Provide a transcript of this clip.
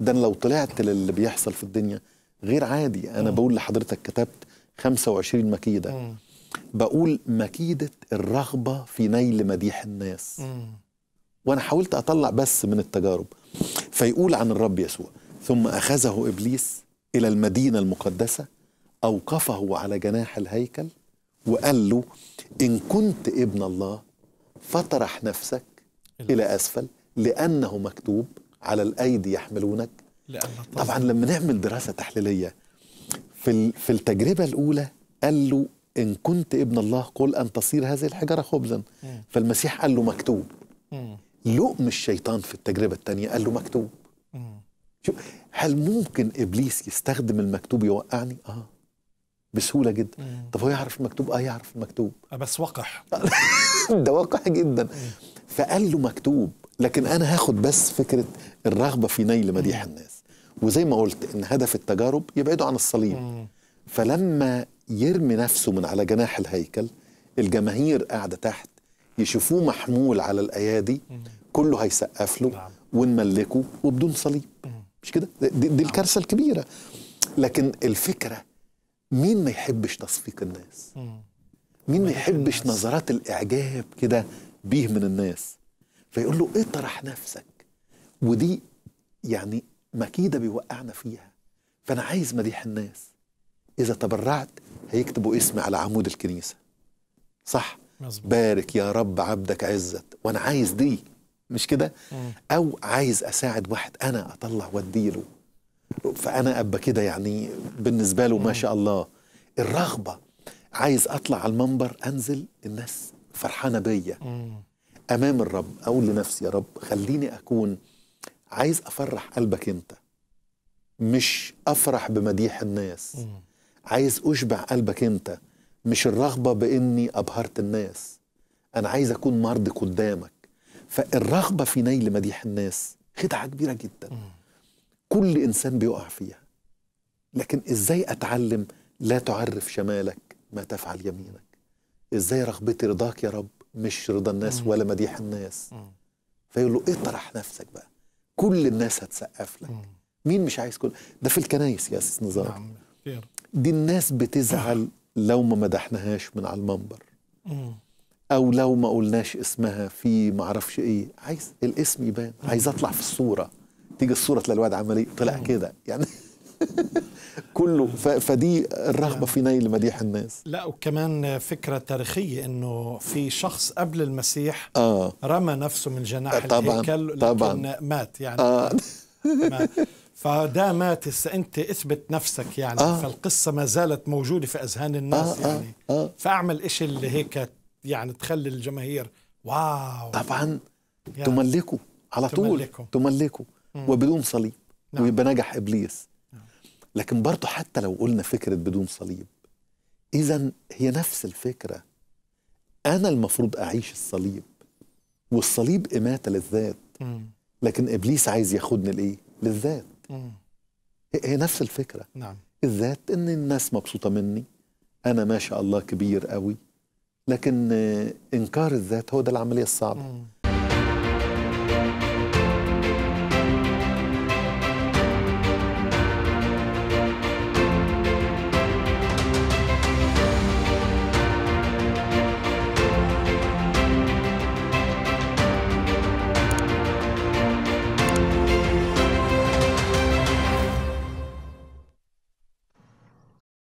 ده لو طلعت للي بيحصل في الدنيا غير عادي انا م. بقول لحضرتك كتبت 25 مكيده بقول مكيده الرغبه في نيل مديح الناس م. وانا حاولت اطلع بس من التجارب فيقول عن الرب يسوع ثم اخذه ابليس الى المدينه المقدسه اوقفه على جناح الهيكل وقال له ان كنت ابن الله فطرح نفسك الى اسفل لانه مكتوب على الايدي يحملونك لا طيب. طبعا لما نعمل دراسه تحليليه في في التجربه الاولى قال له ان كنت ابن الله قل ان تصير هذه الحجاره خبزا فالمسيح قال له مكتوب لؤم الشيطان في التجربه الثانيه قال له مكتوب شوف هل ممكن ابليس يستخدم المكتوب يوقعني اه بسهولة جدا مم. طب هو يعرف المكتوب؟ اه يعرف المكتوب آه، بس وقح ده وقح جدا مم. فقال له مكتوب لكن انا هاخد بس فكرة الرغبه في نيل مديح الناس وزي ما قلت ان هدف التجارب يبعده عن الصليب فلما يرمي نفسه من على جناح الهيكل الجماهير قاعده تحت يشوفوه محمول على الايادي كله هيسقف له نعم. ونملكه وبدون صليب مش كده دي, دي نعم. الكارثه الكبيره لكن الفكره مين ما يحبش تصفيق الناس مين ما يحبش نظرات الاعجاب كده بيه من الناس فيقول له اطرح نفسك ودي يعني مكيده بيوقعنا فيها فانا عايز مديح الناس اذا تبرعت هيكتبوا اسمي على عمود الكنيسه صح مزبوط. بارك يا رب عبدك عزت وانا عايز دي مش كده او عايز اساعد واحد انا اطلع واديله فانا ابقى كده يعني بالنسبه له ما شاء الله الرغبه عايز اطلع على المنبر انزل الناس فرحانه بيا امام الرب اقول لنفسي يا رب خليني اكون عايز افرح قلبك انت مش افرح بمديح الناس عايز اشبع قلبك انت مش الرغبه باني ابهرت الناس انا عايز اكون مرضي قدامك فالرغبه في نيل مديح الناس خدعه كبيره جدا كل انسان بيقع فيها لكن ازاي اتعلم لا تعرف شمالك ما تفعل يمينك ازاي رغبتي رضاك يا رب مش رضا الناس ولا مديح الناس فيقول له اطرح نفسك بقى كل الناس هتسقف لك مين مش عايز كل ده في الكنايس يا استاذ نزار نعم دي الناس بتزعل لو ما مدحناهاش من على المنبر او لو ما قلناش اسمها في معرفش ايه عايز الاسم يبان عايز اطلع في الصوره تيجي الصوره تلاقي الواد عمال طلع كده يعني كله فدي الرغبه في نيل مديح الناس لا وكمان فكره تاريخيه انه في شخص قبل المسيح آه. رمى نفسه من جناح آه، طبعًا الهيكل لكن طبعًا مات يعني آه. مات. فدا مات هسه انت اثبت نفسك يعني آه. فالقصه ما زالت موجوده في اذهان الناس آه. آه، يعني آه. آه. فاعمل شيء اللي هيك يعني تخلي الجماهير واو طبعا يعني تملكه على طول تملكه, تملكه. وبدون صليب نعم. ويبقى نجح ابليس لكن برضه حتى لو قلنا فكره بدون صليب اذا هي نفس الفكره انا المفروض اعيش الصليب والصليب اماته للذات لكن ابليس عايز ياخدني لايه للذات هي نفس الفكره نعم الذات ان الناس مبسوطه مني انا ما شاء الله كبير قوي لكن انكار الذات هو ده العمليه الصعبه